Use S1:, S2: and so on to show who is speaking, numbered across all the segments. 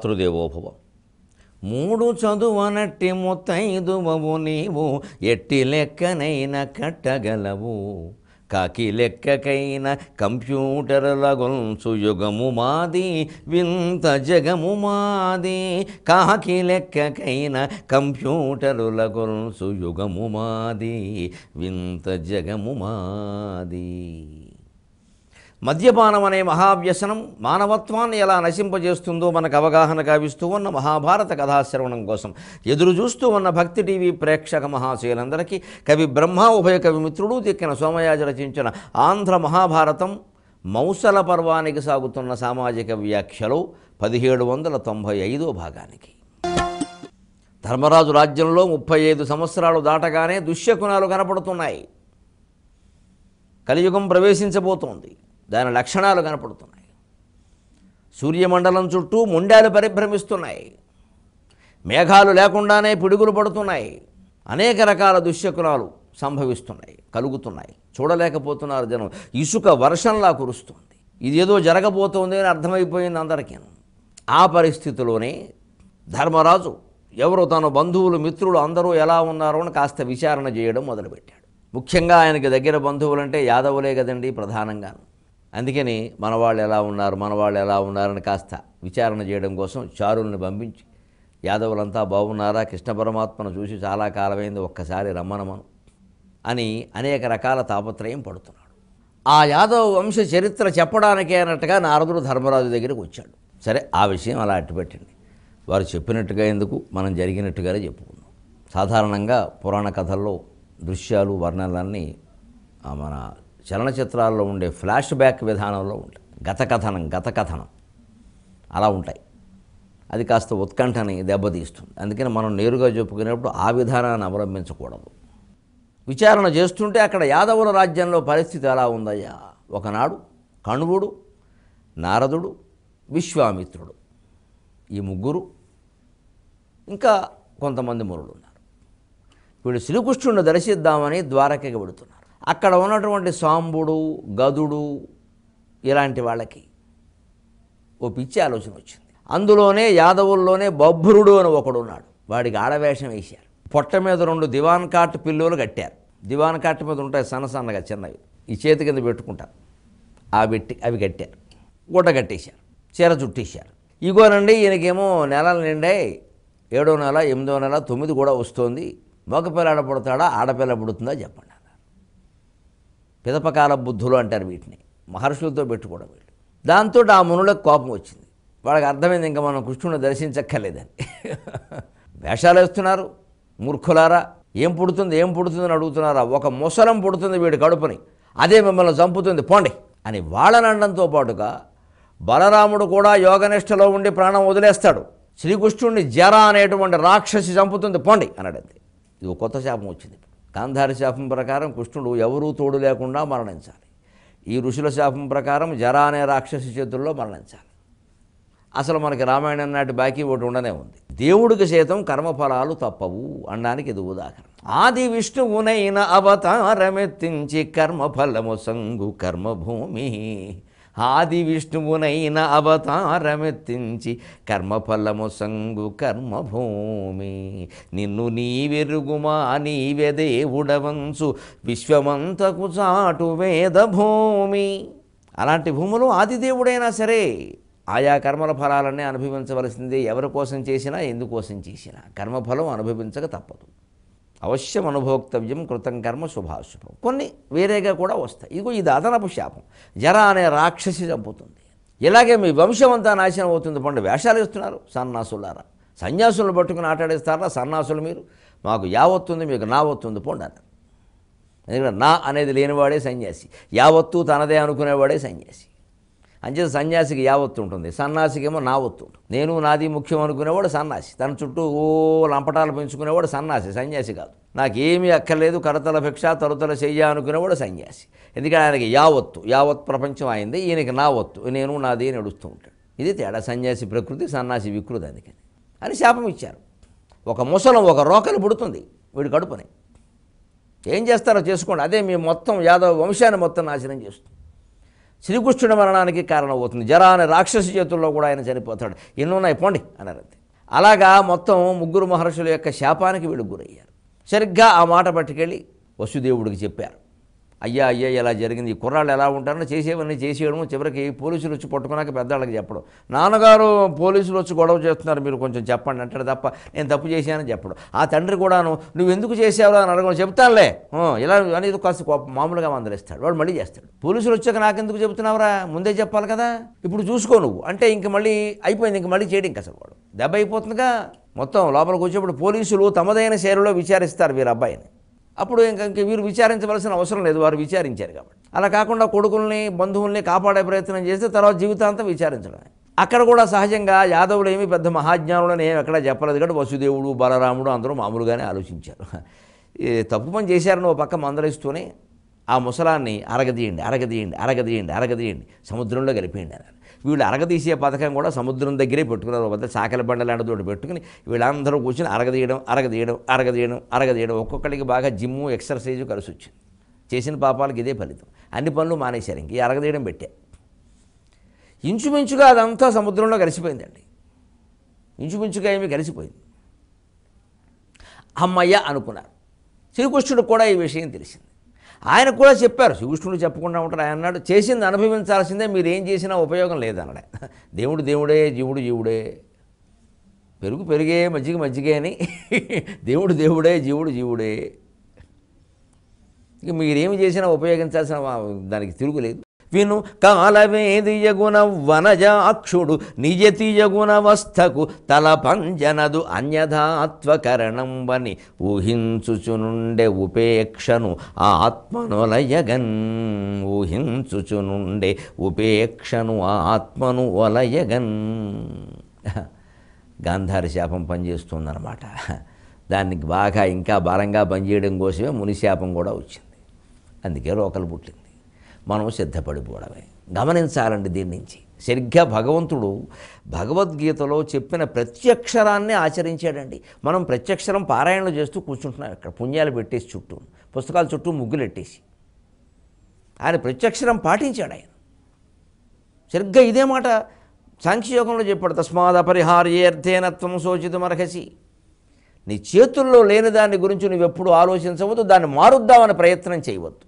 S1: మాతృదేవోభవ మూడు చదువనట్టి ముత్తైదువవు నీవు ఎట్టి లెక్కనైన కట్టగలవు కాకి లెక్కకైన కంప్యూటర్ లగొంచు యుగము మాది వింత జగము మాది కాకి లెక్కకైన కంప్యూటర్ లగొంచు యుగము మాది వింత జగము మాది మద్యపానం అనే మహావ్యసనం మానవత్వాన్ని ఎలా నశింపజేస్తుందో మనకు అవగాహన కావిస్తూ ఉన్న మహాభారత కథాశ్రవణం కోసం ఎదురు చూస్తూ ఉన్న భక్తి టీవీ ప్రేక్షక మహాశయులందరికీ కవి బ్రహ్మ ఉభయ కవి మిత్రుడు దిక్కిన సోమయాజ రచించిన ఆంధ్ర మహాభారతం మౌసల పర్వానికి సాగుతున్న సామాజిక వ్యాఖ్యలో పదిహేడు వందల తొంభై ఐదో భాగానికి ధర్మరాజు రాజ్యంలో ముప్పై ఐదు సంవత్సరాలు దాటగానే దుశ్యకుణాలు కనపడుతున్నాయి కలియుగం ప్రవేశించబోతోంది దాని లక్షణాలు కనపడుతున్నాయి సూర్యమండలం చుట్టూ ముండాలు పరిభ్రమిస్తున్నాయి మేఘాలు లేకుండానే పిడుగులు పడుతున్నాయి అనేక రకాల దుష్యకులాలు సంభవిస్తున్నాయి కలుగుతున్నాయి చూడలేకపోతున్నారు జనం ఇసుక వర్షంలా కురుస్తుంది ఇదేదో జరగబోతోంది అని అర్థమైపోయింది అందరికీ ఆ పరిస్థితిలోనే ధర్మరాజు ఎవరు తన బంధువులు మిత్రులు అందరూ ఎలా ఉన్నారో అని కాస్త విచారణ చేయడం మొదలుపెట్టాడు ముఖ్యంగా ఆయనకి దగ్గర బంధువులంటే యాదవులే కదండి ప్రధానంగాను అందుకని మన వాళ్ళు ఎలా ఉన్నారు మనవాళ్ళు ఎలా ఉన్నారని కాస్త విచారణ చేయడం కోసం చారుల్ని పంపించి యాదవులంతా బాగున్నారా కృష్ణ పరమాత్మను చూసి చాలా కాలమైంది ఒక్కసారి రమ్మనమను అని అనేక రకాల తాపత్రయం పడుతున్నాడు ఆ యాదవ వంశ చరిత్ర చెప్పడానికే అన్నట్టుగా నారదుడు ధర్మరాజు దగ్గరికి వచ్చాడు సరే ఆ విషయం అలా అట్టుపెట్టండి వారు చెప్పినట్టుగా ఎందుకు మనం జరిగినట్టుగానే చెప్పుకున్నాం సాధారణంగా పురాణ కథల్లో దృశ్యాలు వర్ణనలన్నీ మన చలనచిత్రాల్లో ఉండే ఫ్లాష్ బ్యాక్ విధానంలో ఉంటాయి గత కథనం గత కథనం అలా ఉంటాయి అది కాస్త ఉత్కంఠని దెబ్బతీస్తుంది అందుకని మనం నేరుగా చెప్పుకునేప్పుడు ఆ విధానాన్ని అవలంబించకూడదు విచారణ చేస్తుంటే అక్కడ యాదవుల రాజ్యంలో పరిస్థితి ఎలా ఉందయ్యా ఒకనాడు కణువుడు నారదుడు విశ్వామిత్రుడు ఈ ముగ్గురు ఇంకా కొంతమంది మురుడు ఉన్నారు వీళ్ళు శ్రీకృష్ణుడిని దర్శిద్దామని ద్వారకకి పెడుతున్నారు అక్కడ ఉన్నటువంటి సాంబుడు గదుడు ఇలాంటి వాళ్ళకి ఓ పిచ్చి ఆలోచన వచ్చింది అందులోనే యాదవుల్లోనే బభ్రుడు అని ఒకడున్నాడు వాడికి ఆడవేషం వేశారు పొట్ట మీద రెండు దివాన్ కాట్ పిల్లోలు కట్టారు దివాన్ కాట్ మీద ఉంటాయి సన్న సన్నగా చిన్నవి ఈ చేతి కింద పెట్టుకుంటారు ఆ పెట్టి అవి కట్టారు గుడ్డ కట్టేశారు చీర చుట్టేశారు ఇగోనండి ఈయనకేమో నెలలు నిండాయి ఏడో నెల ఎనిమిదో నెల తొమ్మిది కూడా వస్తుంది మగపిల్ల ఆడపడతాడా ఆడపిల్ల పుడుతుందా చెప్పండి పిదపకాల బుద్ధులు అంటారు వీటిని మహర్షులతో పెట్టుకోవడం వీళ్ళు దాంతో ఆ మునులకు కోపం వచ్చింది వాళ్ళకి అర్థమైంది ఇంకా మనం కృష్ణుని దర్శించక్కర్లేదని వేషాలు వేస్తున్నారు మూర్ఖులారా ఏం పుడుతుంది ఏం పుడుతుందని అడుగుతున్నారా ఒక ముసలం పుడుతుంది వీడి కడుపుని అదే మిమ్మల్ని చంపుతుంది పోండి అని వాళ్ళని అనడంతో పాటుగా బలరాముడు కూడా యోగనిష్టలో ఉండి ప్రాణం వదిలేస్తాడు శ్రీకృష్ణుడిని జర అనేటువంటి రాక్షసి చంపుతుంది పోండి అన్నాడంతే ఇది కొత్త శాపం వచ్చింది గాంధార శాపం ప్రకారం కృష్ణుడు ఎవరూ తోడు లేకుండా మరణించాలి ఈ ఋషుల శాపం ప్రకారం జరా అనే రాక్షసి చేతుల్లో మరణించాలి అసలు మనకి రామాయణం నాటి బాకీ ఒకటి ఉండనే ఉంది దేవుడికి సైతం కర్మఫలాలు తప్పవు అనడానికి ఇది ఉదాహరణ ఆది విష్ణువునైన అవతారమెత్తించి కర్మఫలము సంగు కర్మభూమి ఆది విష్ణువునైన అవతారమెత్తించి కర్మఫలము సంగు కర్మభూమి నిన్ను నీవెరుగుమా నీవే ఉడవంచు విశ్వమంతకు చాటు వేదభూమి అలాంటి భూములు ఆదిదేవుడైనా సరే ఆయా కర్మల ఫలాలన్నీ అనుభవించవలసిందే ఎవరి కోసం చేసినా ఎందుకోసం చేసినా కర్మఫలం అనుభవించక తప్పదు అవశ్యం అనుభోక్తవ్యం కృతం కర్మ శుభాశుభం కొన్ని వేరేగా కూడా వస్తాయి ఇదిగో ఇది అదనపు శాపం జర అనే రాక్షసి చంపుతుంది ఇలాగే మీ వంశం అంతా నాశనం అవుతుంది పండు వేషాలు ఇస్తున్నారు సన్నాసులారా సన్యాసులను పట్టుకుని ఆటాడేస్తారా సన్నాసులు మీరు మాకు యావత్తుంది మీకు నా వస్తుంది పొండాలి ఎందుకంటే నా అనేది లేనివాడే సన్యాసి యావత్తు తనదే అనుకునేవాడే సన్యాసి అంచేత సన్యాసికి యావత్తు ఉంటుంది ఒత్తు ఉంటుంది నేను నాది ముఖ్యం అనుకునేవాడు సన్యాసి తన చుట్టూ ఓ లంపటాలు పెంచుకునేవాడు సన్యాసి సన్యాసి కాదు నాకేమీ అక్కర్లేదు కరతల భిక్ష తరుతల చెయ్య అనుకునేవాడు సన్యాసి ఎందుకంటే ఆయనకి యావత్తు యావత్ ప్రపంచం అయింది ఈయనకి నా ఒత్తు నేను నాది అని నడుస్తూ ఉంటాడు ఇది తేడా సన్యాసి ప్రకృతి సన్యాసి వికృతి అందుకని అని శాపం ఇచ్చారు ఒక ముసలం ఒక రోకలు పుడుతుంది వీడు కడుపుని ఏం చేస్తారో చేసుకోండి అదే మీ మొత్తం యాదవ వంశాన్ని మొత్తం నాశనం చేస్తుంది శ్రీకృష్ణుడి మరణానికి కారణమవుతుంది జరా అనే రాక్షస చేతుల్లో కూడా ఆయన చనిపోతాడు ఉన్నాయి పోండి అన్నారు అలాగా మొత్తం ముగ్గురు మహర్షుల యొక్క శాపానికి వీళ్ళు గురయ్యారు సరిగ్గా ఆ మాట పట్టుకెళ్ళి వసుదేవుడికి చెప్పారు అయ్యా అయ్యా ఇలా జరిగింది ఈ కుర్రాళ్ళు ఎలా ఉంటారో చేసేవన్నీ చేసేయడము చివరికి పోలీసులు వచ్చి పట్టుకున్నాక పెద్దవాళ్ళకి చెప్పడం నాన్నగారు పోలీసులు వచ్చి గొడవ చేస్తున్నారు మీరు కొంచెం చెప్పండి అంటారు తప్ప నేను తప్పు చేశానని చెప్పడం ఆ తండ్రి కూడాను నువ్వు ఎందుకు చేసావు అని అడగడం చెప్తానులే ఇలా అనేది కాస్త మామూలుగా మందలిస్తాడు వాడు మళ్ళీ చేస్తాడు పోలీసులు వచ్చాక నాకెందుకు చెబుతున్నావురా ముందే చెప్పాలి కదా ఇప్పుడు చూసుకో నువ్వు అంటే ఇంక మళ్ళీ అయిపోయింది ఇంక మళ్ళీ చేయడం ఇంక అసలు వాడు దెబ్బ అయిపోతుందిగా మొత్తం లోపలికి వచ్చేప్పుడు పోలీసులు తమదైన శైలిలో విచారిస్తారు వీరు అబ్బాయిని అప్పుడు ఇంక ఇంక వీరు విచారించవలసిన అవసరం లేదు వారు విచారించారు కాబట్టి అలా కాకుండా కొడుకుల్ని బంధువుల్ని కాపాడే ప్రయత్నం చేస్తే తర్వాత జీవితాంతం విచారించడమే అక్కడ కూడా సహజంగా యాదవులు ఏమి పెద్ద అని ఏమి ఎక్కడ చెప్పలేదు కాబట్టి వసుదేవుడు బలరాముడు అందరూ మామూలుగానే ఆలోచించారు తప్పు పని చేశారని ఓ పక్క మందలిస్తూనే ఆ ముసలాన్ని అరగదీయండి అరగదీయండి అరగదీయండి అరగదీయండి సముద్రంలో గడిపేయండి అని వీళ్ళు అరగదీసే పథకం కూడా సముద్రం దగ్గరే పెట్టుకున్నారు వద్ద చాకల బండ తోటి పెట్టుకుని వీళ్ళందరూ కూర్చొని అరగదీయడం అరగదీయడం అరగదీయడం అరగదీయడం ఒక్కొక్కరికి బాగా జిమ్ము ఎక్సర్సైజు కలిసి వచ్చింది చేసిన పాపాలకి ఇదే ఫలితం అన్ని పనులు మానేశారు ఇంక ఈ అరగదీయడం పెట్టే ఇంచుమించుగా అదంతా సముద్రంలో కలిసిపోయిందండి ఇంచుమించుగా ఏమి కలిసిపోయింది అమ్మయ్య అనుకున్నారు శ్రీకృష్ణుడు కూడా ఈ విషయం తెలిసింది ఆయన కూడా చెప్పారు శ్రీకృష్ణుడు చెప్పకుండా ఉంటారు ఆయన అన్నాడు చేసింది అనుభవించాల్సిందే మీరు ఏం చేసినా ఉపయోగం లేదన్నాడు దేవుడు దేవుడే జీవుడు జీవుడే పెరుగు పెరిగే మజ్జిగ మజ్జిగే అని దేవుడు దేవుడే జీవుడు జీవుడే ఇక మీరేమి చేసినా ఉపయోగించాల్సిన దానికి తిరుగులేదు విను కాలవేదియగున వనజాక్షుడు వస్థకు తల పంజనదు అన్యథాత్వకరణంబని ఊహించుచునుండే ఉపేక్షను ఊహించుచు ఊహించుచునుండే ఉపేక్షను ఆత్మను ఒలయగన్ గాంధార శాపం పనిచేస్తుందన్నమాట దానికి బాగా ఇంకా బలంగా పనిచేయడం కోసమే మునిశాపం కూడా వచ్చింది అందుకే రోకలు పుట్టింది మనం సిద్ధపడిపోవడమే గమనించాలండి దీని నుంచి సరిగ్గా భగవంతుడు భగవద్గీతలో చెప్పిన ప్రత్యక్షరాన్ని ఆచరించాడండి మనం ప్రత్యక్షరం పారాయణలు చేస్తూ కూర్చుంటున్నాం ఇక్కడ పుణ్యాలు పెట్టేసి చుట్టూ పుస్తకాల చుట్టూ ముగ్గులెట్టేసి ఆయన ప్రత్యక్షరం పాటించాడు ఆయన సరిగ్గా ఇదే మాట సాంఖ్యయోగంలో చెప్పాడు తస్మాద పరిహార్యేర్థేనత్వం శోచితమర్హసి నీ చేతుల్లో లేని దాని గురించి నువ్వెప్పుడు ఆలోచించవద్దు దాన్ని మారుద్దామని ప్రయత్నం చేయవద్దు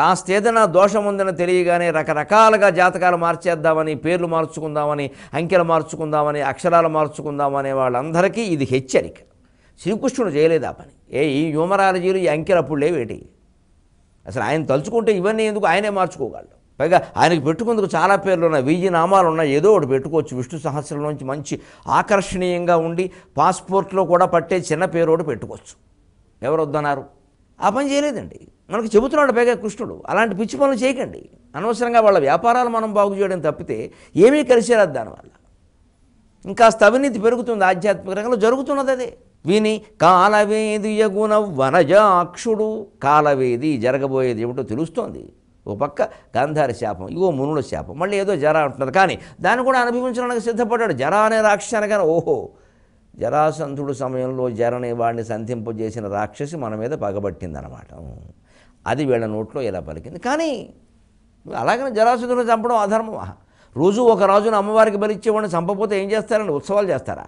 S1: కాస్త ఏదైనా దోషం ఉందని తెలియగానే రకరకాలుగా జాతకాలు మార్చేద్దామని పేర్లు మార్చుకుందామని అంకెలు మార్చుకుందామని అక్షరాలు మార్చుకుందామనే వాళ్ళందరికీ ఇది హెచ్చరిక శ్రీకృష్ణుడు చేయలేదు ఆ పని ఏ ఈ న్యూమరాలజీలు ఈ అంకెలు అప్పుడు లేవేటి అసలు ఆయన తలుచుకుంటే ఇవన్నీ ఎందుకు ఆయనే మార్చుకోగలడు పైగా ఆయనకు పెట్టుకుందుకు చాలా పేర్లు ఉన్నాయి వెయ్యి నామాలు ఉన్నాయి ఏదో ఒకటి పెట్టుకోవచ్చు విష్ణు సహస్రం నుంచి మంచి ఆకర్షణీయంగా ఉండి పాస్పోర్ట్లో కూడా పట్టే చిన్న పేరు ఒకటి పెట్టుకోవచ్చు ఎవరు వద్దన్నారు ఆ పని చేయలేదండి మనకు చెబుతున్నాడు పైగా కృష్ణుడు అలాంటి పిచ్చి పనులు చేయకండి అనవసరంగా వాళ్ళ వ్యాపారాలు మనం బాగు చేయడం తప్పితే ఏమీ కలిసి రాదు దానివల్ల ఇంకా స్థవినీతి పెరుగుతుంది ఆధ్యాత్మిక రంగంలో జరుగుతున్నది అదే విని కాలవేది యగుణ వనజాక్షుడు కాలవేది జరగబోయేది ఏమిటో తెలుస్తోంది ఓ పక్క గంధార శాపం ఇగో మునుల శాపం మళ్ళీ ఏదో జర అంటున్నారు కానీ దాన్ని కూడా అనుభవించడానికి సిద్ధపడ్డాడు జర అనే రాక్షసానికైనా ఓహో జరాసంధుడు సమయంలో జరనే వాడిని సంధింపజేసిన రాక్షసి మన మీద అనమాట అది వీళ్ళ నోట్లో ఇలా పలికింది కానీ అలాగనే జరాసంధుడు చంపడం అధర్మం రోజు ఒక రాజును అమ్మవారికి బలిచ్చేవాడిని చంపపోతే ఏం చేస్తారని ఉత్సవాలు చేస్తారా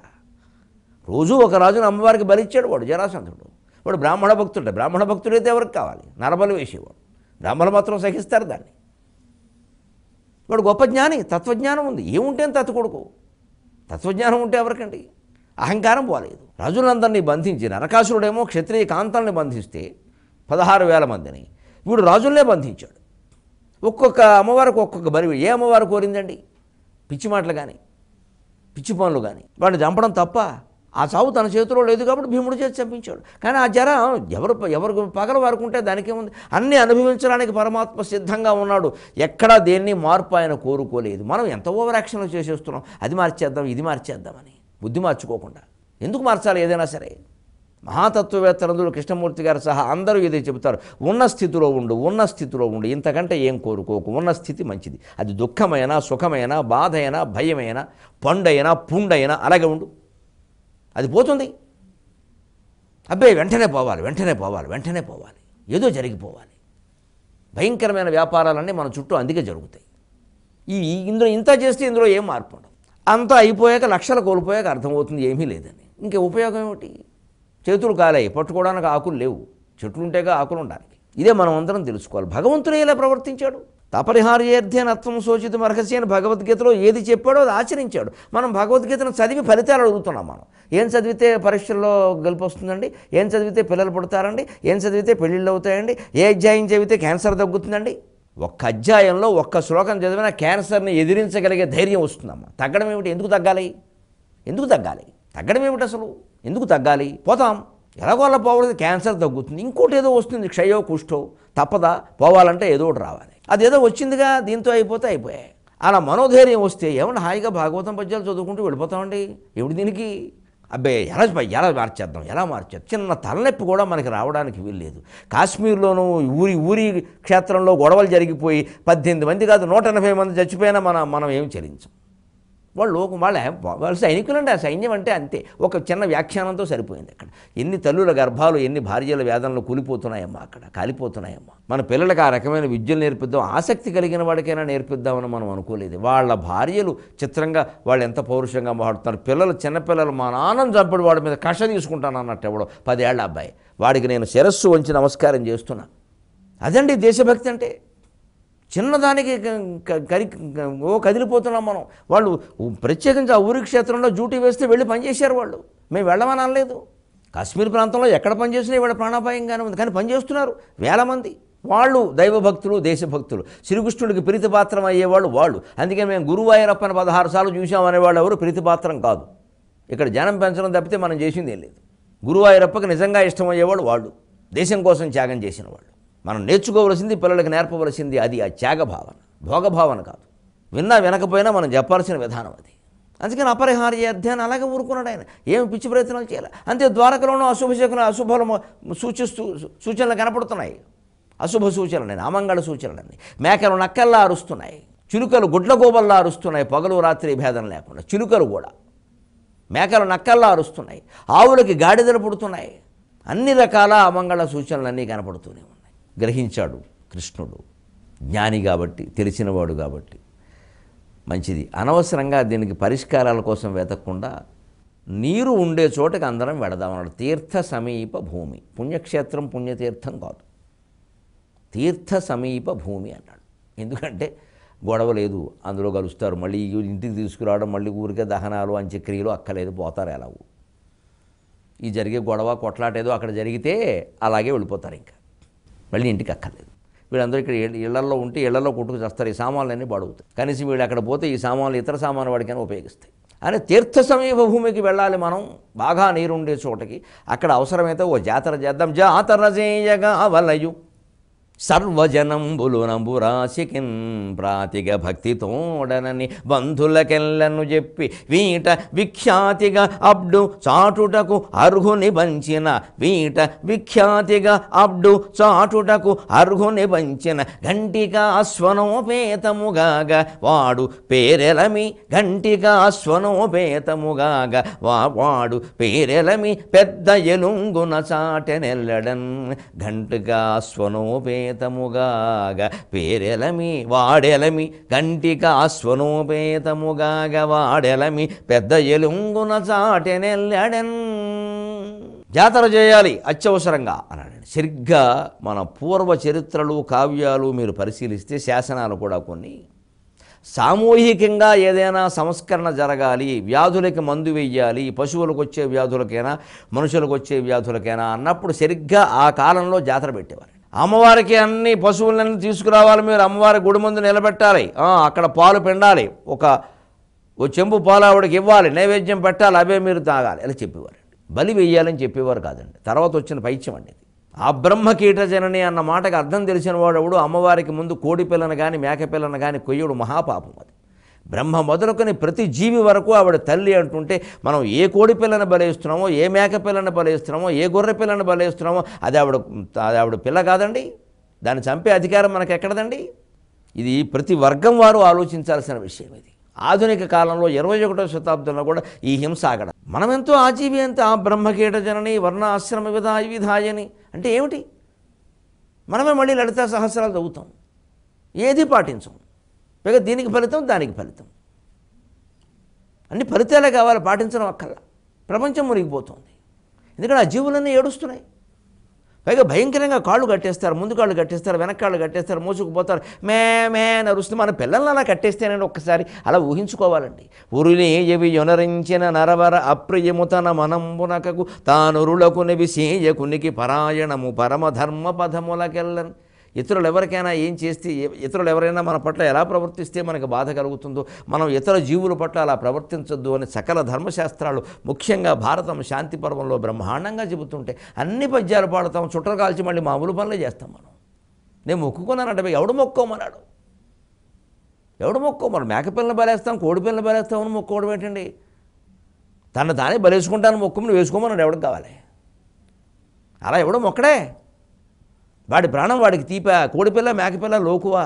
S1: రోజు ఒక రాజును అమ్మవారికి బలిచ్చాడు వాడు జరాసంధుడు వాడు బ్రాహ్మణ భక్తుడు బ్రాహ్మణ భక్తుడైతే ఎవరికి కావాలి నరబలు వేసేవాడు బ్రాహ్మణులు మాత్రం సహిస్తారు దాన్ని వాడు గొప్ప జ్ఞాని తత్వజ్ఞానం ఉంది ఏముంటే తత్తుకొడుకు తత్వజ్ఞానం ఉంటే ఎవరికండి అహంకారం పోలేదు రాజులందరినీ బంధించి నరకాసురుడేమో క్షత్రియ కాంతల్ని బంధిస్తే పదహారు వేల మందిని ఇప్పుడు రాజులనే బంధించాడు ఒక్కొక్క అమ్మవారికి ఒక్కొక్క బరి ఏ అమ్మవారు కోరిందండి పిచ్చి మాటలు కానీ పిచ్చి పనులు కానీ వాడిని చంపడం తప్ప ఆ చావు తన చేతిలో లేదు కాబట్టి భీముడు చేతి చంపించాడు కానీ ఆ జర ఎవరు ఎవరు పగల వారుకుంటే దానికేముంది అన్నీ అనుభవించడానికి పరమాత్మ సిద్ధంగా ఉన్నాడు ఎక్కడా దేన్ని మార్పు ఆయన కోరుకోలేదు మనం ఎంత ఓవర్ యాక్షన్లు చేసేస్తున్నాం అది మార్చేద్దాం ఇది మార్చేద్దామని బుద్ధి మార్చుకోకుండా ఎందుకు మార్చాలి ఏదైనా సరే మహాతత్వవేత్తలందరూ కృష్ణమూర్తి గారు సహా అందరూ ఇదే చెబుతారు ఉన్న స్థితిలో ఉండు ఉన్న స్థితిలో ఉండు ఇంతకంటే ఏం కోరుకోకు ఉన్న స్థితి మంచిది అది దుఃఖమైనా సుఖమైనా బాధ అయినా భయమైనా పండైనా పుండైనా అలాగే ఉండు అది పోతుంది అబ్బాయి వెంటనే పోవాలి వెంటనే పోవాలి వెంటనే పోవాలి ఏదో జరిగిపోవాలి భయంకరమైన వ్యాపారాలన్నీ మన చుట్టూ అందుకే జరుగుతాయి ఈ ఇందులో ఇంత చేస్తే ఇందులో ఏం మార్పు ఉండదు అంతా అయిపోయాక లక్షలు కోల్పోయాక అర్థమవుతుంది ఏమీ లేదని ఇంకే ఉపయోగం ఏమిటి చేతులు కాలాయి పట్టుకోవడానికి ఆకులు లేవు చెట్లుంటేగా ఆకులు ఉండాలి ఇదే మనం అందరం తెలుసుకోవాలి భగవంతుడు ఎలా ప్రవర్తించాడు తపరిహార్యేర్థే నత్వం సోచిత మరహసి అని భగవద్గీతలో ఏది చెప్పాడో అది ఆచరించాడు మనం భగవద్గీతను చదివి ఫలితాలు అడుగుతున్నాం మనం ఏం చదివితే పరీక్షల్లో గెలుపు వస్తుందండి ఏం చదివితే పిల్లలు పుడతారండి ఏం చదివితే పెళ్ళిళ్ళు అవుతాయండి ఏ అధ్యాయం చదివితే క్యాన్సర్ తగ్గుతుందండి ఒక్క అధ్యాయంలో ఒక్క శ్లోకం చదివిన క్యాన్సర్ని ఎదిరించగలిగే ధైర్యం వస్తుందమ్మా తగ్గడం ఏమిటి ఎందుకు తగ్గాలి ఎందుకు తగ్గాలి తగ్గడం ఏమిటి అసలు ఎందుకు తగ్గాలి పోతాం ఎలాగోలా పోవాలి క్యాన్సర్ తగ్గుతుంది ఇంకోటి ఏదో వస్తుంది క్షయో కుష్ఠో తప్పదా పోవాలంటే ఏదో ఒకటి రావాలి అది ఏదో వచ్చిందిగా దీంతో అయిపోతే అయిపోయాయి అలా మనోధైర్యం వస్తే ఏమన్నా హాయిగా భాగవతం పద్యాలు చదువుకుంటూ వెళ్ళిపోతామండి ఏమిటి దీనికి అబ్బే ఎలా ఎలా మార్చేద్దాం ఎలా మార్చేద్దాం చిన్న తలనొప్పి కూడా మనకి రావడానికి వీల్లేదు కాశ్మీర్లోనూ ఊరి ఊరి క్షేత్రంలో గొడవలు జరిగిపోయి పద్దెనిమిది మంది కాదు నూట ఎనభై మంది చచ్చిపోయినా మనం మనం ఏం చెల్లించాం వాళ్ళు లోకం వాళ్ళ వాళ్ళు సైనికులండి ఆ సైన్యం అంటే అంతే ఒక చిన్న వ్యాఖ్యానంతో సరిపోయింది అక్కడ ఎన్ని తల్లుల గర్భాలు ఎన్ని భార్యల వేదనలు కూలిపోతున్నాయమ్మా అక్కడ కాలిపోతున్నాయమ్మా మన పిల్లలకు ఆ రకమైన విద్యలు నేర్పిద్దాం ఆసక్తి కలిగిన వాడికైనా నేర్పిద్దామని మనం అనుకోలేదు వాళ్ళ భార్యలు చిత్రంగా వాళ్ళు ఎంత పౌరుషంగా మాట్లాడుతున్నారు పిల్లలు చిన్నపిల్లలు మా నాన్నని చంపడు వాడి మీద కష తీసుకుంటాను అన్నట్టు ఎవడో పదేళ్ల అబ్బాయి వాడికి నేను శిరస్సు వంచి నమస్కారం చేస్తున్నా అదండి దేశభక్తి అంటే చిన్నదానికి కరి ఓ కదిలిపోతున్నాం మనం వాళ్ళు ప్రత్యేకించి ఆ ఊరి క్షేత్రంలో డ్యూటీ వేస్తే వెళ్ళి పనిచేశారు వాళ్ళు మేము వెళ్ళమని అనలేదు కాశ్మీర్ ప్రాంతంలో ఎక్కడ పనిచేసినా ఇవాళ ప్రాణాపాయంగానే ఉంది కానీ పనిచేస్తున్నారు వేల మంది వాళ్ళు దైవభక్తులు దేశభక్తులు శ్రీకృష్ణుడికి ప్రీతిపాత్రం అయ్యేవాళ్ళు వాళ్ళు అందుకే మేము గురువాయూరప్పని పదహారు సార్లు చూసామనేవాళ్ళు ఎవరు ప్రీతిపాత్రం కాదు ఇక్కడ జనం పెంచడం తప్పితే మనం చేసింది ఏం లేదు గురువాయూరప్పకి నిజంగా ఇష్టమయ్యేవాళ్ళు వాళ్ళు దేశం కోసం త్యాగం చేసిన వాళ్ళు మనం నేర్చుకోవలసింది పిల్లలకు నేర్పవలసింది అది ఆ త్యాగభావన భోగభావన కాదు విన్నా వినకపోయినా మనం చెప్పాల్సిన విధానం అది అందుకని అపరిహార్య అధ్యయనం అలాగే ఊరుకున్నాడు ఆయన ఏమి పిచ్చి ప్రయత్నాలు చేయాలి అంతే ద్వారకలోనూ అశుభశకులు అశుభలు సూచిస్తూ సూచనలు కనపడుతున్నాయి అశుభ సూచనలు అమంగళ సూచనలని మేకలు నక్కల్లా అరుస్తున్నాయి చిలుకలు గోబల్లా అరుస్తున్నాయి పగలు రాత్రి భేదం లేకుండా చిలుకలు కూడా మేకలు నక్కల్లా అరుస్తున్నాయి ఆవులకి గాడిదలు పుడుతున్నాయి అన్ని రకాల అమంగళ సూచనలన్నీ కనపడుతూనే ఉన్నాయి గ్రహించాడు కృష్ణుడు జ్ఞాని కాబట్టి తెలిసినవాడు కాబట్టి మంచిది అనవసరంగా దీనికి పరిష్కారాల కోసం వెతకకుండా నీరు ఉండే చోటకి అందరం వెడదామన్నాడు తీర్థ సమీప భూమి పుణ్యక్షేత్రం పుణ్యతీర్థం కాదు తీర్థ సమీప భూమి అన్నాడు ఎందుకంటే గొడవ లేదు అందులో కలుస్తారు మళ్ళీ ఇంటికి తీసుకురావడం మళ్ళీ ఊరికే దహనాలు అంత్యక్రియలు అక్కలేదు పోతారు ఎలా ఈ జరిగే గొడవ కొట్లాటేదో అక్కడ జరిగితే అలాగే వెళ్ళిపోతారు ఇంకా మళ్ళీ ఇంటికి అక్కర్లేదు వీళ్ళందరూ ఇక్కడ ఇళ్లలో ఉంటే ఇళ్లలో కొట్టుకు చేస్తారు ఈ సామాన్లన్నీ బాడుగుతాయి కనీసం వీళ్ళు అక్కడ పోతే ఈ సామాన్లు ఇతర సామాను వాడికైనా ఉపయోగిస్తాయి అని తీర్థ సమీప భూమికి వెళ్ళాలి మనం బాగా నీరుండే చోటకి అక్కడ అవసరమైతే ఓ జాతర చేద్దాం జాతర చేయగా వలయు సర్వజనంబులు నంబురాశికిన్ ప్రాతిగ భక్తితోడనని బంధులకెల్లను చెప్పి వీట విఖ్యాతిగా అబ్డు చాటుటకు అర్హుని బంచిన వీట విఖ్యాతిగా అబ్డు చాటుటకు అర్హుని బంచిన ఘంటిక అశ్వనోపేతముగాగ వాడు పేరెలమి ఘంటిక అశ్వనోపేతముగాగ వాడు పేరెలమి పెద్ద ఎలుంగున చాటెనెల్లడన్ ఘంటిక అశ్వనోపేత ఆశ్వనోపేతముగాగ పేరెలమి వాడెలమి కంటిక ఆశ్వనోపేతముగాగ వాడెలమి పెద్ద ఎలుంగున చాటెనెల్లడెన్ జాతర చేయాలి అత్యవసరంగా అన్నాడు సరిగ్గా మన పూర్వ చరిత్రలు కావ్యాలు మీరు పరిశీలిస్తే శాసనాలు కూడా కొన్ని సామూహికంగా ఏదైనా సంస్కరణ జరగాలి వ్యాధులకి మందు వేయాలి పశువులకు వచ్చే వ్యాధులకైనా మనుషులకు వచ్చే వ్యాధులకైనా అన్నప్పుడు సరిగ్గా ఆ కాలంలో జాతర పెట్టేవారు అమ్మవారికి అన్ని పశువులన్నీ తీసుకురావాలి మీరు అమ్మవారి గుడి ముందు నిలబెట్టాలి అక్కడ పాలు పిండాలి ఒక ఓ చెంబు పాలు ఆవిడకి ఇవ్వాలి నైవేద్యం పెట్టాలి అవే మీరు తాగాలి అని చెప్పేవారండి బలి వేయాలని చెప్పేవారు కాదండి తర్వాత వచ్చిన పైత్యం అండి ఆ బ్రహ్మ కీటజనని అన్న మాటకు అర్థం తెలిసిన వాడు అమ్మవారికి ముందు కోడి పిల్లను కానీ మేక పిల్లను కానీ కొయ్యడు మహాపాపం అది బ్రహ్మ మొదలుకొని ప్రతి జీవి వరకు ఆవిడ తల్లి అంటుంటే మనం ఏ కోడి పిల్లని బలేస్తున్నామో ఏ మేక పిల్లని బలేస్తున్నామో ఏ గొర్రె పిల్లని బలేస్తున్నామో అది ఆవిడ అది ఆవిడ పిల్ల కాదండి దాన్ని చంపే అధికారం మనకు ఎక్కడదండి ఇది ప్రతి వర్గం వారు ఆలోచించాల్సిన విషయం ఇది ఆధునిక కాలంలో ఇరవై ఒకటో శతాబ్దంలో కూడా ఈ హింస ఆగడ మనమెంతో ఆజీవి అంతా బ్రహ్మకీట జనని వర్ణ ఆశ్రమ విధాయి విధాయని అంటే ఏమిటి మనమే మళ్ళీ లలితా సహస్రాలు చదువుతాం ఏది పాటించం పైగా దీనికి ఫలితం దానికి ఫలితం అన్ని ఫలితాలే కావాలి పాటించడం అక్కల్లా ప్రపంచం మునిగిపోతుంది ఎందుకంటే ఆ జీవులన్నీ ఏడుస్తున్నాయి పైగా భయంకరంగా కాళ్ళు కట్టేస్తారు ముందు కాళ్ళు కట్టేస్తారు వెనక కాళ్ళు కట్టేస్తారు మోసుకుపోతారు మే మే నరుస్తూ మన పిల్లల్ని అలా కట్టేస్తేనని ఒక్కసారి అలా ఊహించుకోవాలండి ఉరులే ఏవి యునరించిన నరవర అప్రియము తన మనంబునకకు తానురులకునివి సేయకునికి పరాయణము పరమధర్మ పదములకెళ్ళను ఇతరులు ఎవరికైనా ఏం చేస్తే ఇతరులు ఎవరైనా మన పట్ల ఎలా ప్రవర్తిస్తే మనకు బాధ కలుగుతుందో మనం ఇతర జీవుల పట్ల అలా ప్రవర్తించద్దు అని సకల ధర్మశాస్త్రాలు ముఖ్యంగా భారతం శాంతి పర్వంలో బ్రహ్మాండంగా చెబుతుంటే అన్ని పద్యాలు పాడతాం చుట్టలు కాల్చి మళ్ళీ మామూలు పనులే చేస్తాం మనం నేను అంటే ఎవడు మొక్కోమన్నాడు ఎవడు మొక్కోమన్నాడు మేకపిల్లలు బలేస్తాం కోడిపిల్లలు బలేస్తాం అని మొక్కోవడం ఏంటండి తను తానే బలేసుకుంటాను మొక్కుమని వేసుకోమన్నాడు ఎవడికి కావాలి అలా ఎవడో మొక్కడే వాడి ప్రాణం వాడికి తీపా కోడిపిల్ల మేకపిల్ల లోకువా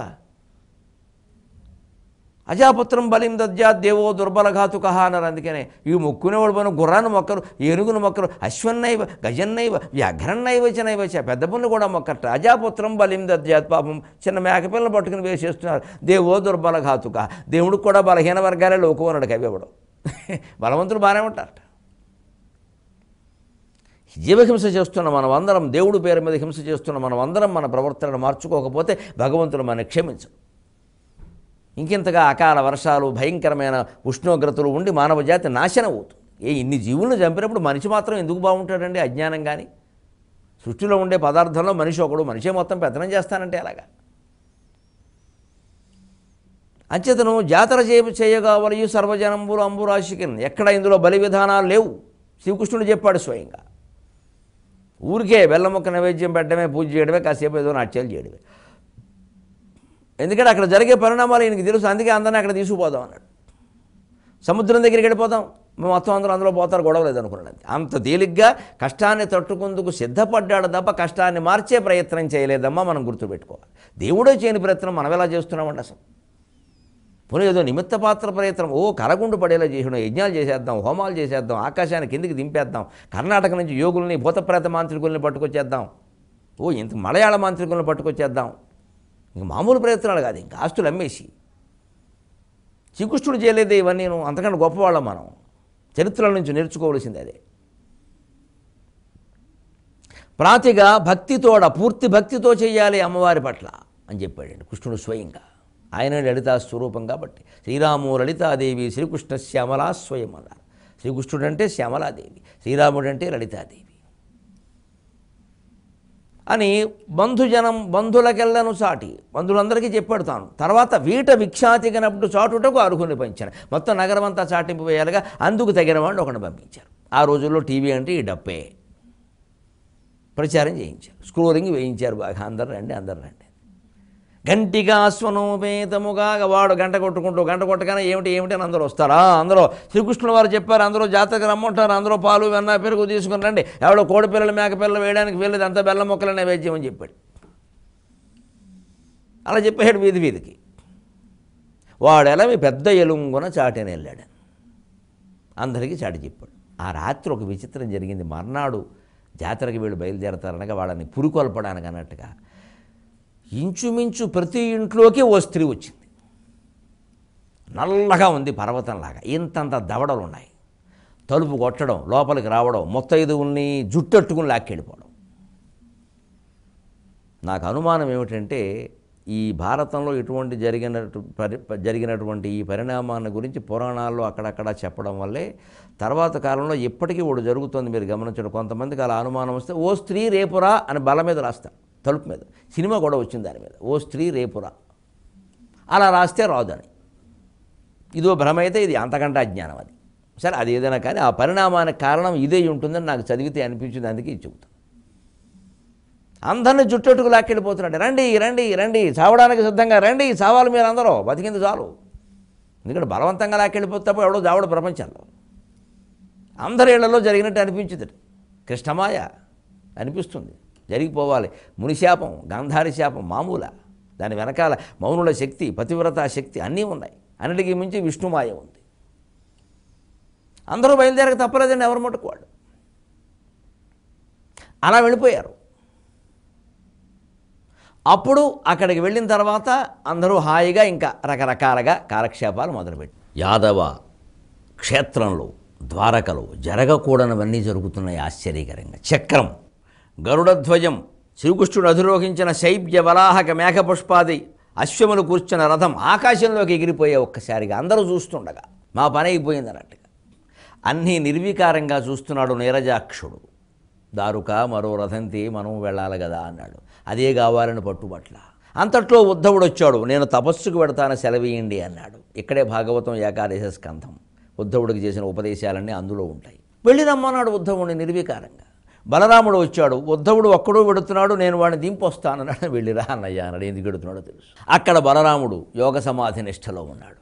S1: అజాపుత్రం బలిం దద్యా దేవో దుర్బలఘాతుక అన్నారు అందుకనే ఇవి మొక్కునేవాడు పోయిన గుర్రాన్ని మొక్కరు ఏనుగును మొక్కరు అశ్వన్నైవ గజన్నైవ వ్యఘ్రన్నైవచనైవ పెద్ద పనులు కూడా మొక్కట అజాపుత్రం బలిం దద్యాత్ పాపం చిన్న మేకపిల్లలు పట్టుకుని వేసేస్తున్నారు దేవో దుర్బలఘాతుక దేవుడికి కూడా బలహీన వర్గాలే లోకవనుడికి కవి ఇవ్వడం బలవంతులు బాగానే ఉంటారట జీవహింస చేస్తున్న మనం అందరం దేవుడు పేరు మీద హింస చేస్తున్న మనం అందరం మన ప్రవర్తనను మార్చుకోకపోతే భగవంతుడు మన క్షమించం ఇంకెంతగా అకాల వర్షాలు భయంకరమైన ఉష్ణోగ్రతలు ఉండి మానవ జాతి నాశనం అవుతుంది ఏ ఇన్ని జీవులను చంపినప్పుడు మనిషి మాత్రం ఎందుకు బాగుంటాడండి అజ్ఞానం కానీ సృష్టిలో ఉండే పదార్థంలో మనిషి ఒకడు మనిషే మొత్తం పెత్తనం చేస్తానంటే అలాగా అంచేతను జాతర చేయగా చేయగవలయు సర్వజనంబులు అంబురాశికి ఎక్కడ ఇందులో బలి విధానాలు లేవు శ్రీకృష్ణుడు చెప్పాడు స్వయంగా ఊరికే ముక్క నైవేద్యం పెట్టడమే పూజ చేయడమే కాసేపు ఏదో నాట్యాలు చేయడమే ఎందుకంటే అక్కడ జరిగే పరిణామాలు ఈయనకి తెలుసు అందుకే అందరినీ అక్కడ తీసుకుపోదాం అన్నాడు సముద్రం దగ్గరికి వెళ్ళిపోతాం మేము మొత్తం అందరూ అందులో పోతారు గొడవ లేదనుకున్నాను అంత తేలిగ్గా కష్టాన్ని తట్టుకుందుకు సిద్ధపడ్డాడు తప్ప కష్టాన్ని మార్చే ప్రయత్నం చేయలేదమ్మా మనం గుర్తుపెట్టుకోవాలి దేవుడే చేయని ప్రయత్నం మనం ఎలా చేస్తున్నామండి అసలు పోనీ ఏదో నిమిత్త పాత్ర ప్రయత్నం ఓ కరగుండు పడేలా చేసిన యజ్ఞాలు చేసేద్దాం హోమాలు చేసేద్దాం ఆకాశాన్ని కిందికి దింపేద్దాం కర్ణాటక నుంచి యోగుల్ని భూతప్రేత మాంత్రికుల్ని పట్టుకొచ్చేద్దాం ఓ ఇంత మలయాళ మాంత్రికుల్ని పట్టుకొచ్చేద్దాం ఇంక మామూలు ప్రయత్నాలు కాదు ఇంకా ఆస్తులు అమ్మేసి శ్రీకృష్ణుడు చేయలేదు ఇవన్నీ అంతకంటే గొప్పవాళ్ళం మనం చరిత్రల నుంచి నేర్చుకోవలసింది అదే ప్రాతిగా భక్తితోడ పూర్తి భక్తితో చేయాలి అమ్మవారి పట్ల అని చెప్పాడండి కృష్ణుడు స్వయంగా ఆయన లలితా స్వరూపం కాబట్టి శ్రీరాము లలితాదేవి శ్రీకృష్ణ శ్యామలా స్వయం అన్నారు శ్రీకృష్ణుడు అంటే శ్యామలాదేవి శ్రీరాముడు అంటే లలితాదేవి అని బంధుజనం బంధులకెళ్ళను చాటి బంధువులందరికీ చెప్పాడు తాను తర్వాత వీట విఖ్యాతి కనప్పుడు చాటుటకు అర్హుని పంచాను మొత్తం నగరం అంతా చాటింపబోయేలాగా అందుకు తగిన వాళ్ళు ఒకరిని పంపించారు ఆ రోజుల్లో టీవీ అంటే ఈ డబ్బే ప్రచారం చేయించారు స్క్రోలింగ్ వేయించారు బాగా అందరు రండి అందరు రండి గంటిగా స్వనోపేతముగా వాడు గంట కొట్టుకుంటూ గంట కొట్టగానే ఏమిటి ఏమిటి అని అందరూ వస్తారా అందరూ శ్రీకృష్ణుల వారు చెప్పారు అందరూ జాతరకు రమ్మంటారు అందరూ పాలు వెన్న పెరుగు తీసుకుని రండి ఎవడో కోడి పిల్లలు మేక పిల్లలు వేయడానికి వెళ్ళదు అంత బెల్ల మొక్కలు నైవేద్యం అని చెప్పాడు అలా చెప్పాడు వీధి వీధికి వాడెలా మీ పెద్ద ఎలుంగున చాటని వెళ్ళాడు అందరికీ చాటి చెప్పాడు ఆ రాత్రి ఒక విచిత్రం జరిగింది మర్నాడు జాతరకి వీళ్ళు బయలుదేరతారనగా వాళ్ళని పురుకొల్పడానికి అన్నట్టుగా ఇంచుమించు ప్రతి ఇంట్లోకి ఓ స్త్రీ వచ్చింది నల్లగా ఉంది పర్వతంలాగా ఇంతంత దవడలు ఉన్నాయి తలుపు కొట్టడం లోపలికి రావడం మొత్తైదువుల్ని జుట్టట్టుకుని లాక్కెళ్ళిపోవడం నాకు అనుమానం ఏమిటంటే ఈ భారతంలో ఇటువంటి జరిగిన పరి జరిగినటువంటి ఈ పరిణామాన్ని గురించి పురాణాల్లో అక్కడక్కడ చెప్పడం వల్లే తర్వాత కాలంలో ఇప్పటికీ వాడు జరుగుతుంది మీరు గమనించడం కొంతమందికి అలా అనుమానం వస్తే ఓ స్త్రీ రేపురా అని బల మీద రాస్తాను తలుపు మీద సినిమా కూడా వచ్చింది దాని మీద ఓ స్త్రీ రేపురా అలా రాస్తే రాదని ఇదో భ్రమ అయితే ఇది అంతకంటే అజ్ఞానం అది సరే అది ఏదైనా కానీ ఆ పరిణామానికి కారణం ఇదే ఉంటుందని నాకు చదివితే అనిపించింది అందుకే ఇది చెబుతాను అందరిని జుట్టట్టుకు లాక్కెళ్ళిపోతున్నాడు రండి రండి రండి చావడానికి సిద్ధంగా రండి చావాలి మీరు అందరూ బతికింది చాలు ఎందుకంటే బలవంతంగా లాక్కెళ్ళిపోతే ఎవడో చావడు ప్రపంచంలో అందరి ఇళ్లలో జరిగినట్టు అనిపించింది కృష్ణమాయ అనిపిస్తుంది జరిగిపోవాలి మునిశాపం గాంధారి శాపం మామూల దాని వెనకాల మౌనుల శక్తి పతివ్రత శక్తి అన్నీ ఉన్నాయి అన్నిటికీ మించి విష్ణుమాయ ఉంది అందరూ బయలుదేరక తప్పలేదండి ఎవరు ముట్టుకోవాడు అలా వెళ్ళిపోయారు అప్పుడు అక్కడికి వెళ్ళిన తర్వాత అందరూ హాయిగా ఇంకా రకరకాలుగా కాలక్షేపాలు మొదలుపెట్టి యాదవ క్షేత్రంలో ద్వారకలో జరగకూడనివన్నీ జరుగుతున్నాయి ఆశ్చర్యకరంగా చక్రం గరుడధ్వజం శ్రీకృష్ణుడు అధిరోహించిన శైబ్య వలాహక మేఘపుష్పాది అశ్వములు కూర్చున్న రథం ఆకాశంలోకి ఎగిరిపోయే ఒక్కసారిగా అందరూ చూస్తుండగా మా పని అయిపోయింది అన్నట్టుగా అన్నీ నిర్వికారంగా చూస్తున్నాడు నీరజాక్షుడు దారుక మరో రథంతి మనం వెళ్ళాలి కదా అన్నాడు అదే కావాలని పట్టుబట్ల అంతట్లో ఉద్ధవుడు వచ్చాడు నేను తపస్సుకు పెడతాను సెలవియండి అన్నాడు ఇక్కడే భాగవతం ఏకాదశ స్కంధం ఉద్ధవుడికి చేసిన ఉపదేశాలన్నీ అందులో ఉంటాయి వెళ్ళి రమ్మన్నాడు ఉద్ధవుడిని నిర్వికారంగా బలరాముడు వచ్చాడు ఉద్ధవుడు ఒక్కడూ వెడుతున్నాడు నేను వాడిని దింపొస్తానన్నాడు వెళ్ళిరా అన్నయ్య అన్నాడు ఎందుకు వెడుతున్నాడో తెలుసు అక్కడ బలరాముడు యోగ సమాధి నిష్టలో ఉన్నాడు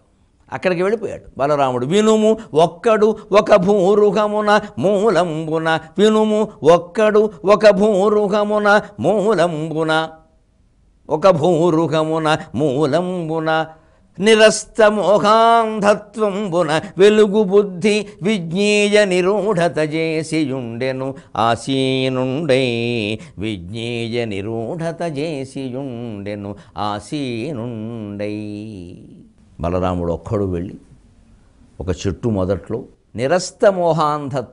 S1: అక్కడికి వెళ్ళిపోయాడు బలరాముడు వినుము ఒక్కడు ఒక భూరుగమున మూలంబున వినుము ఒక్కడు ఒక భూరుగమున మూలంబున ఒక భూరుగమున మూలంబున నిరస్తమోహాంధత్వంబున వెలుగు బుద్ధి విజ్ఞేయ నిరూఢత చేసియుండెను ఆసీనుండై విజ్ఞేయ నిరూఢత చేసియుండెను ఆసీనుండై బలరాముడు ఒక్కడు వెళ్ళి ఒక చెట్టు మొదట్లో నిరస్త వన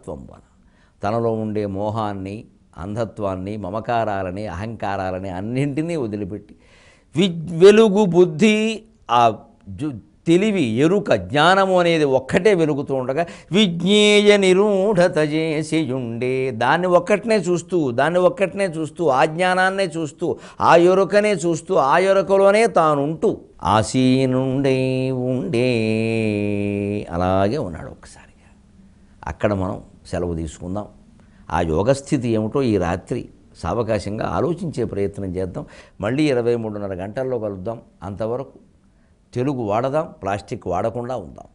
S1: తనలో ఉండే మోహాన్ని అంధత్వాన్ని మమకారాలని అహంకారాలని అన్నింటినీ వదిలిపెట్టి వి వెలుగు బుద్ధి ఆ తెలివి ఎరుక జ్ఞానము అనేది ఒక్కటే వెలుగుతూ ఉండగా విజ్ఞేయ నిరూఢత ఉండే దాన్ని ఒక్కటినే చూస్తూ దాన్ని ఒక్కటినే చూస్తూ ఆ జ్ఞానాన్నే చూస్తూ ఆ ఎరుకనే చూస్తూ ఆ ఎరుకలోనే తానుంటూ ఆసీనుండే ఉండే అలాగే ఉన్నాడు ఒకసారిగా అక్కడ మనం సెలవు తీసుకుందాం ఆ యోగస్థితి ఏమిటో ఈ రాత్రి సావకాశంగా ఆలోచించే ప్రయత్నం చేద్దాం మళ్ళీ ఇరవై మూడున్నర గంటల్లో కలుద్దాం అంతవరకు తెలుగు వాడదాం ప్లాస్టిక్ వాడకుండా ఉందాం